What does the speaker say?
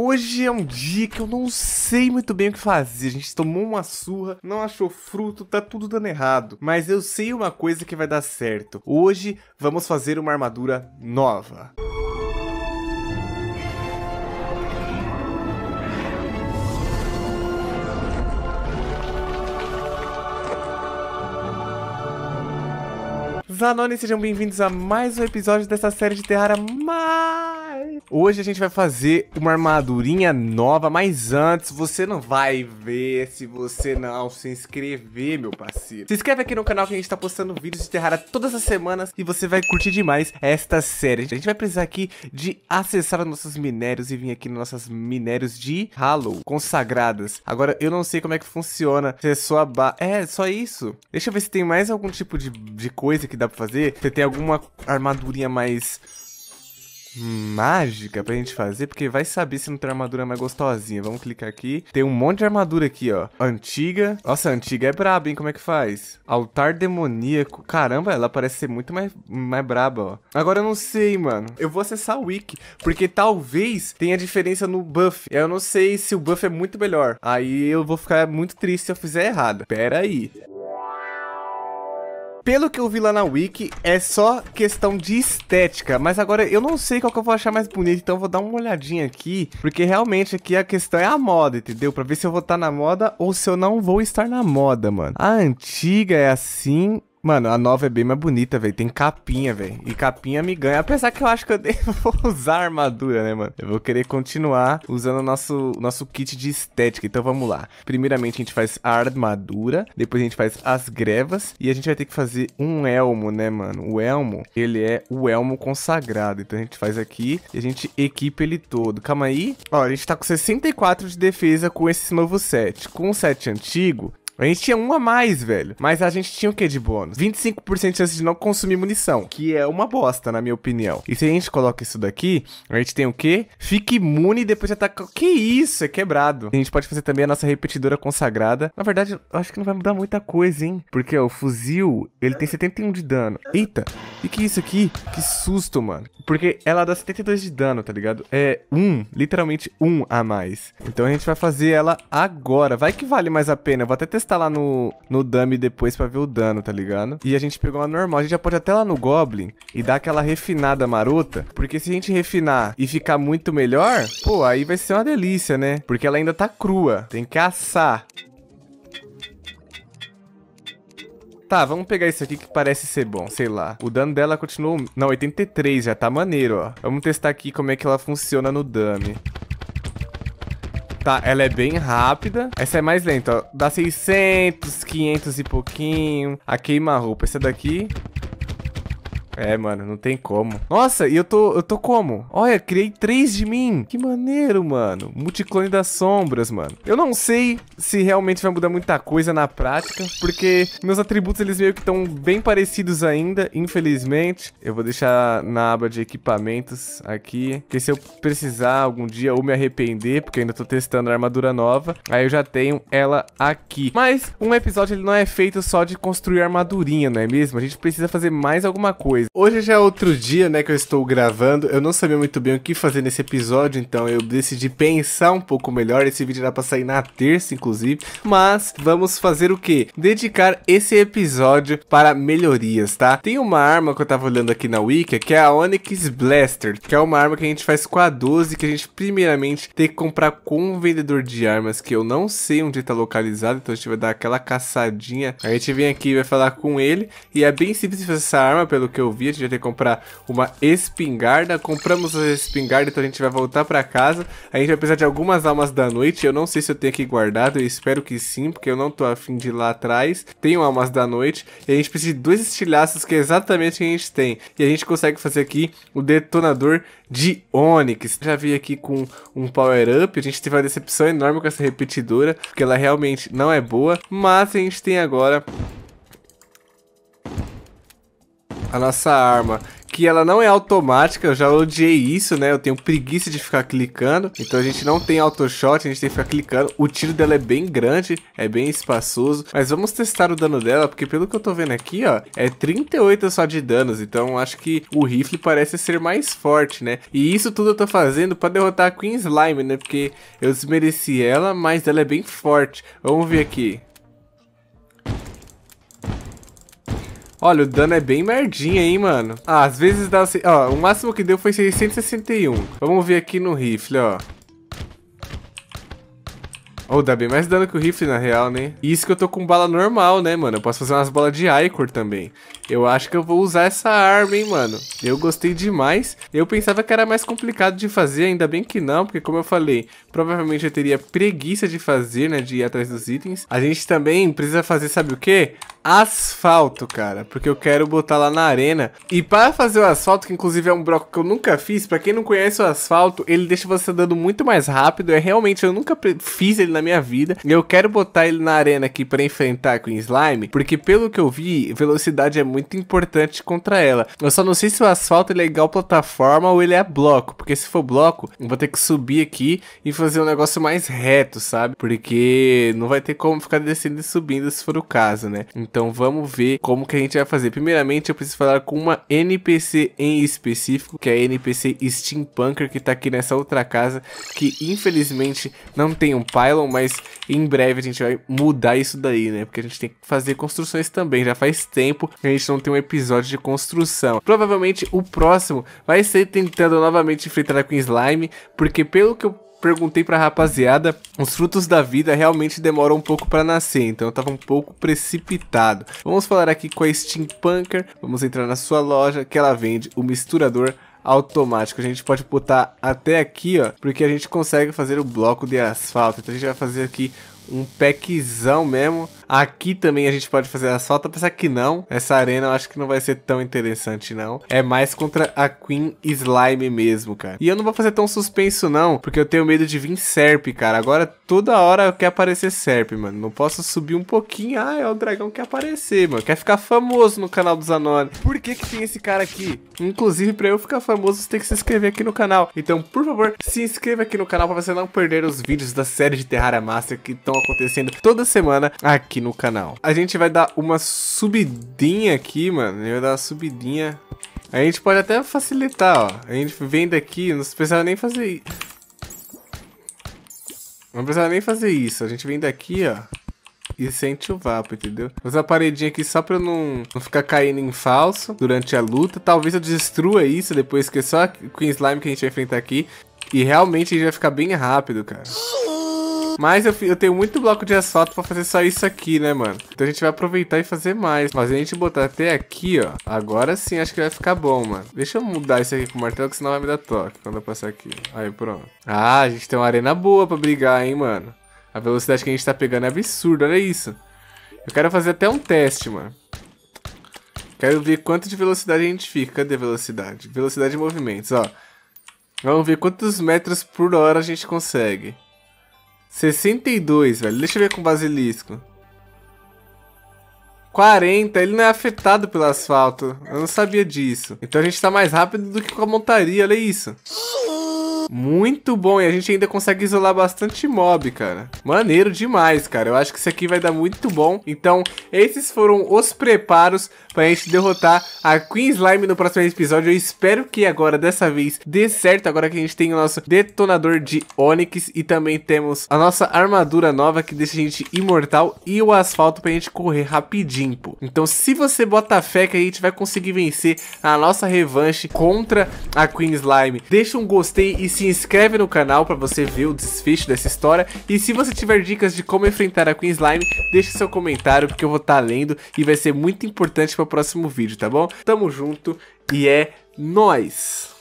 Hoje é um dia que eu não sei muito bem o que fazer. A gente tomou uma surra, não achou fruto, tá tudo dando errado. Mas eu sei uma coisa que vai dar certo. Hoje vamos fazer uma armadura nova. Zanoni, sejam bem-vindos a mais um episódio dessa série de Terrara mais Hoje a gente vai fazer uma armadurinha nova, mas antes você não vai ver se você não se inscrever, meu parceiro. Se inscreve aqui no canal que a gente tá postando vídeos de Terrara todas as semanas e você vai curtir demais esta série. A gente vai precisar aqui de acessar os nossos minérios e vir aqui nos nossos minérios de Hollow, consagradas. Agora, eu não sei como é que funciona. Se é só a ba... É, só isso. Deixa eu ver se tem mais algum tipo de, de coisa que dá pra fazer. Se tem alguma armadurinha mais mágica pra gente fazer, porque vai saber se não tem armadura mais gostosinha. Vamos clicar aqui. Tem um monte de armadura aqui, ó. Antiga. Nossa, antiga é braba, hein? Como é que faz? Altar demoníaco. Caramba, ela parece ser muito mais, mais braba, ó. Agora eu não sei, mano. Eu vou acessar o wiki, porque talvez tenha diferença no buff. Eu não sei se o buff é muito melhor. Aí eu vou ficar muito triste se eu fizer errado. Pera aí pelo que eu vi lá na Wiki, é só questão de estética. Mas agora eu não sei qual que eu vou achar mais bonito, então eu vou dar uma olhadinha aqui. Porque realmente aqui a questão é a moda, entendeu? Pra ver se eu vou estar tá na moda ou se eu não vou estar na moda, mano. A antiga é assim, Mano, a nova é bem mais bonita, velho. Tem capinha, velho. E capinha me ganha. Apesar que eu acho que eu devo usar armadura, né, mano? Eu vou querer continuar usando o nosso, nosso kit de estética. Então vamos lá. Primeiramente a gente faz a armadura. Depois a gente faz as grevas. E a gente vai ter que fazer um elmo, né, mano? O elmo, ele é o elmo consagrado. Então a gente faz aqui e a gente equipa ele todo. Calma aí. Ó, a gente tá com 64 de defesa com esse novo set. Com o set antigo, a gente tinha um a mais, velho. Mas a gente tinha o que de bônus? 25% de chance de não consumir munição, que é uma bosta, na minha opinião. E se a gente coloca isso daqui, a gente tem o quê? Fica imune e depois de ataca. Que isso? É quebrado. A gente pode fazer também a nossa repetidora consagrada. Na verdade, eu acho que não vai mudar muita coisa, hein? Porque ó, o fuzil, ele tem 71 de dano. Eita! E que é isso aqui? Que susto, mano. Porque ela dá 72 de dano, tá ligado? É um, literalmente um a mais. Então a gente vai fazer ela agora. Vai que vale mais a pena. Eu vou até testar testar tá lá no, no dummy depois pra ver o dano, tá ligado? E a gente pegou uma normal. A gente já pode até lá no Goblin e dar aquela refinada marota. Porque se a gente refinar e ficar muito melhor, pô, aí vai ser uma delícia, né? Porque ela ainda tá crua. Tem que assar. Tá, vamos pegar isso aqui que parece ser bom, sei lá. O dano dela continuou... Não, 83 já, tá maneiro, ó. Vamos testar aqui como é que ela funciona no dummy. Tá, ela é bem rápida. Essa é mais lenta, ó. Dá 600, 500 e pouquinho. A queima-roupa. Essa daqui é, mano, não tem como. Nossa, e eu tô, eu tô como? Olha, criei três de mim. Que maneiro, mano. Multiclone das sombras, mano. Eu não sei se realmente vai mudar muita coisa na prática, porque meus atributos, eles meio que estão bem parecidos ainda, infelizmente. Eu vou deixar na aba de equipamentos aqui, porque se eu precisar algum dia ou me arrepender, porque ainda tô testando a armadura nova, aí eu já tenho ela aqui. Mas um episódio, ele não é feito só de construir armadurinha, não é mesmo? A gente precisa fazer mais alguma coisa. Hoje já é outro dia, né, que eu estou gravando. Eu não sabia muito bem o que fazer nesse episódio, então eu decidi pensar um pouco melhor. Esse vídeo irá pra sair na terça, inclusive. Mas vamos fazer o quê? Dedicar esse episódio para melhorias, tá? Tem uma arma que eu tava olhando aqui na Wiki, que é a Onyx Blaster, que é uma arma que a gente faz com a 12, que a gente primeiramente tem que comprar com um vendedor de armas, que eu não sei onde tá localizado, então a gente vai dar aquela caçadinha. A gente vem aqui e vai falar com ele, e é bem simples fazer essa arma, pelo que eu ouvir, a gente vai ter que comprar uma espingarda. Compramos a espingarda, então a gente vai voltar pra casa. A gente vai precisar de algumas almas da noite. Eu não sei se eu tenho aqui guardado, eu espero que sim, porque eu não tô afim de ir lá atrás. Tenho almas da noite. E a gente precisa de dois estilhaços, que é exatamente o que a gente tem. E a gente consegue fazer aqui o detonador de Onix. Já vi aqui com um power up, a gente teve uma decepção enorme com essa repetidora, porque ela realmente não é boa, mas a gente tem agora a nossa arma que ela não é automática, eu já odiei isso, né? Eu tenho preguiça de ficar clicando. Então a gente não tem auto shot, a gente tem que ficar clicando. O tiro dela é bem grande, é bem espaçoso. Mas vamos testar o dano dela, porque pelo que eu tô vendo aqui, ó, é 38 só de danos. Então acho que o rifle parece ser mais forte, né? E isso tudo eu tô fazendo pra derrotar a Queen Slime, né? Porque eu desmereci ela, mas ela é bem forte. Vamos ver aqui. Olha, o dano é bem merdinha, hein, mano. Ah, às vezes dá... Ó, o máximo que deu foi 661. Vamos ver aqui no rifle, ó. Ou oh, dá bem mais dano que o rifle, na real, né? E isso que eu tô com bala normal, né, mano? Eu posso fazer umas bolas de Icor também. Eu acho que eu vou usar essa arma, hein, mano? Eu gostei demais. Eu pensava que era mais complicado de fazer, ainda bem que não, porque como eu falei, provavelmente eu teria preguiça de fazer, né, de ir atrás dos itens. A gente também precisa fazer, sabe o quê? asfalto, cara, porque eu quero botar lá na arena. E para fazer o asfalto, que inclusive é um bloco que eu nunca fiz, para quem não conhece o asfalto, ele deixa você andando muito mais rápido. É realmente eu nunca fiz ele na minha vida. E eu quero botar ele na arena aqui para enfrentar com slime, porque pelo que eu vi, velocidade é muito importante contra ela. Eu só não sei se o asfalto ele é igual plataforma ou ele é bloco, porque se for bloco, eu vou ter que subir aqui e fazer um negócio mais reto, sabe? Porque não vai ter como ficar descendo e subindo se for o caso, né? Então então vamos ver como que a gente vai fazer. Primeiramente eu preciso falar com uma NPC em específico, que é a NPC Steampunker, que tá aqui nessa outra casa, que infelizmente não tem um pylon, mas em breve a gente vai mudar isso daí, né? Porque a gente tem que fazer construções também, já faz tempo que a gente não tem um episódio de construção. Provavelmente o próximo vai ser tentando novamente enfrentar com slime, porque pelo que eu perguntei pra rapaziada, os frutos da vida realmente demoram um pouco para nascer, então eu tava um pouco precipitado. Vamos falar aqui com a Steampunker, vamos entrar na sua loja que ela vende o misturador automático. A gente pode botar até aqui, ó, porque a gente consegue fazer o bloco de asfalto. Então a gente vai fazer aqui um packzão mesmo Aqui também a gente pode fazer a solta, apesar que não. Essa arena eu acho que não vai ser tão interessante, não. É mais contra a Queen Slime mesmo, cara. E eu não vou fazer tão suspenso, não, porque eu tenho medo de vir Serp, cara. Agora toda hora quer aparecer Serp, mano. Não posso subir um pouquinho. Ah, é o dragão que aparecer, mano. Quer ficar famoso no canal dos Anônimos. Por que que tem esse cara aqui? Inclusive, pra eu ficar famoso, você tem que se inscrever aqui no canal. Então, por favor, se inscreva aqui no canal pra você não perder os vídeos da série de Terraria Master que estão acontecendo toda semana aqui aqui no canal. A gente vai dar uma subidinha aqui, mano. Eu dar uma subidinha. A gente pode até facilitar, ó. A gente vem daqui, não precisava nem fazer... Não precisava nem fazer isso. A gente vem daqui, ó. E sente o vapo, entendeu? Vou usar a paredinha aqui só pra eu não, não ficar caindo em falso durante a luta. Talvez eu destrua isso depois, que é só com slime que a gente vai enfrentar aqui. E realmente a gente vai ficar bem rápido, cara. Mas eu, eu tenho muito bloco de asfalto pra fazer só isso aqui, né, mano? Então a gente vai aproveitar e fazer mais. Mas a gente botar até aqui, ó. Agora sim, acho que vai ficar bom, mano. Deixa eu mudar isso aqui com o martelo, que senão vai me dar toque quando eu passar aqui. Aí, pronto. Ah, a gente tem uma arena boa pra brigar, hein, mano. A velocidade que a gente tá pegando é absurda, olha isso. Eu quero fazer até um teste, mano. Quero ver quanto de velocidade a gente fica. Cadê velocidade? Velocidade de movimentos, ó. Vamos ver quantos metros por hora a gente consegue. 62, velho. Deixa eu ver com basilisco. 40, ele não é afetado pelo asfalto. Eu não sabia disso. Então a gente tá mais rápido do que com a montaria, olha isso. Muito bom, e a gente ainda consegue isolar bastante mob, cara. Maneiro demais, cara. Eu acho que isso aqui vai dar muito bom. Então, esses foram os preparos pra gente derrotar a Queen Slime no próximo episódio. Eu espero que agora, dessa vez, dê certo. Agora que a gente tem o nosso detonador de Onix e também temos a nossa armadura nova que deixa a gente imortal e o asfalto pra gente correr rapidinho, pô. Então, se você bota fé que a gente vai conseguir vencer a nossa revanche contra a Queen Slime, deixa um gostei e se se inscreve no canal para você ver o desfecho dessa história. E se você tiver dicas de como enfrentar a Queen Slime, deixe seu comentário porque eu vou estar tá lendo e vai ser muito importante para o próximo vídeo, tá bom? Tamo junto e é nós.